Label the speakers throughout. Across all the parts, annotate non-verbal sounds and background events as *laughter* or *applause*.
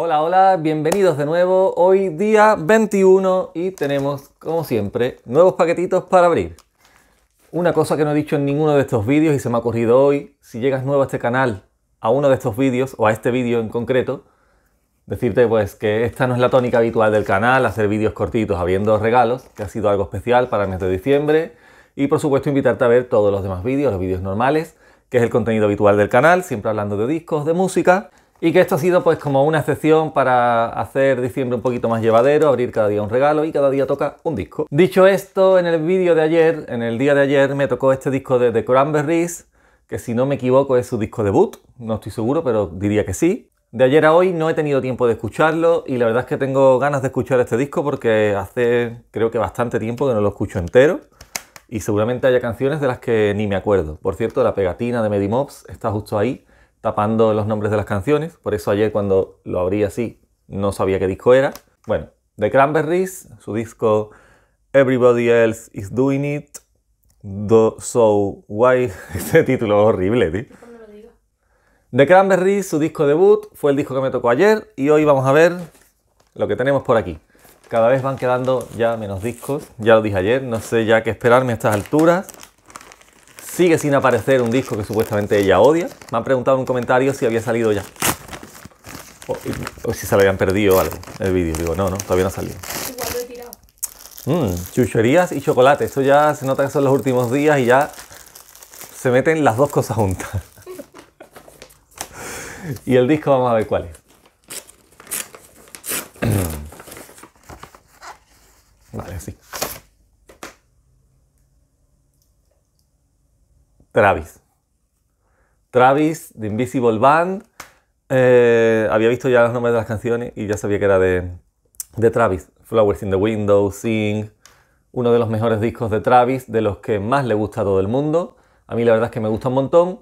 Speaker 1: Hola, hola, bienvenidos de nuevo. Hoy día 21 y tenemos, como siempre, nuevos paquetitos para abrir. Una cosa que no he dicho en ninguno de estos vídeos y se me ha ocurrido hoy, si llegas nuevo a este canal, a uno de estos vídeos o a este vídeo en concreto, decirte pues que esta no es la tónica habitual del canal, hacer vídeos cortitos abriendo regalos, que ha sido algo especial para el mes de diciembre, y por supuesto invitarte a ver todos los demás vídeos, los vídeos normales, que es el contenido habitual del canal, siempre hablando de discos, de música, y que esto ha sido pues como una excepción para hacer diciembre un poquito más llevadero, abrir cada día un regalo y cada día toca un disco. Dicho esto, en el vídeo de ayer, en el día de ayer, me tocó este disco de The Cranberries, que si no me equivoco es su disco debut, no estoy seguro, pero diría que sí. De ayer a hoy no he tenido tiempo de escucharlo y la verdad es que tengo ganas de escuchar este disco porque hace creo que bastante tiempo que no lo escucho entero y seguramente haya canciones de las que ni me acuerdo. Por cierto, la pegatina de Medimobs está justo ahí tapando los nombres de las canciones. Por eso ayer cuando lo abrí así no sabía qué disco era. Bueno, The Cranberries, su disco Everybody Else Is Doing It, So Why. *laughs* Este título horrible, tío. lo digo. The Cranberries, su disco debut, fue el disco que me tocó ayer y hoy vamos a ver lo que tenemos por aquí. Cada vez van quedando ya menos discos, ya lo dije ayer, no sé ya qué esperarme a estas alturas. Sigue sin aparecer un disco que supuestamente ella odia. Me han preguntado en un comentario si había salido ya. O, si se lo habían perdido algo el vídeo. Digo, no, no, todavía no ha salido. Igual lo mm, chucherías y chocolate. esto ya se nota que son los últimos días y ya se meten las dos cosas juntas. *laughs* y el disco vamos a ver cuál es. *clears throat* Vale, Travis. Travis, de Invisible Band. Eh, había visto ya los nombres de las canciones y ya sabía que era de, de Travis. Flowers in the Window, Sing, uno de los mejores discos de Travis, de los que más le gusta a todo el mundo. A mí la verdad es que me gusta un montón.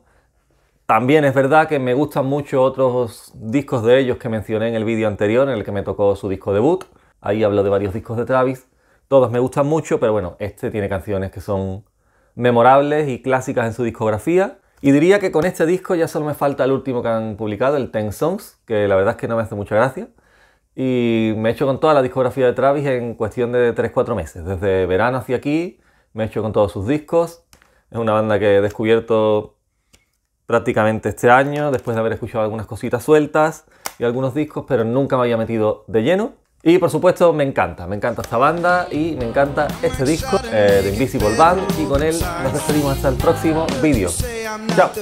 Speaker 1: También es verdad que me gustan mucho otros discos de ellos que mencioné en el vídeo anterior, en el que me tocó su disco debut. Ahí hablo de varios discos de Travis. Todos me gustan mucho, pero bueno, este tiene canciones que son memorables y clásicas en su discografía. Y diría que con este disco ya solo me falta el último que han publicado, el Ten Songs, que la verdad es que no me hace mucha gracia. Y me he hecho con toda la discografía de Travis en cuestión de 3-4 meses. Desde verano hacia aquí, me he hecho con todos sus discos. Es una banda que he descubierto prácticamente este año, después de haber escuchado algunas cositas sueltas y algunos discos, pero nunca me había metido de lleno. Y por supuesto me encanta, me encanta esta banda y me encanta este disco eh, de Invisible Band y con él nos despedimos hasta el próximo vídeo. ¡Chao!